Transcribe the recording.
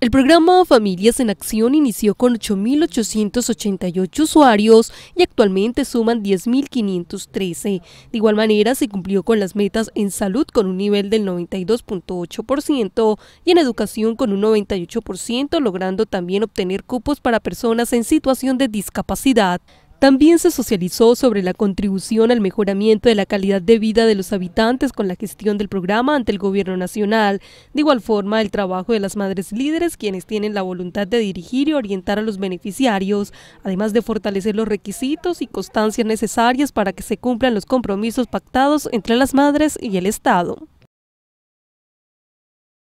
El programa Familias en Acción inició con 8.888 usuarios y actualmente suman 10.513. De igual manera, se cumplió con las metas en salud con un nivel del 92.8% y en educación con un 98%, logrando también obtener cupos para personas en situación de discapacidad. También se socializó sobre la contribución al mejoramiento de la calidad de vida de los habitantes con la gestión del programa ante el Gobierno Nacional. De igual forma, el trabajo de las madres líderes, quienes tienen la voluntad de dirigir y orientar a los beneficiarios, además de fortalecer los requisitos y constancias necesarias para que se cumplan los compromisos pactados entre las madres y el Estado.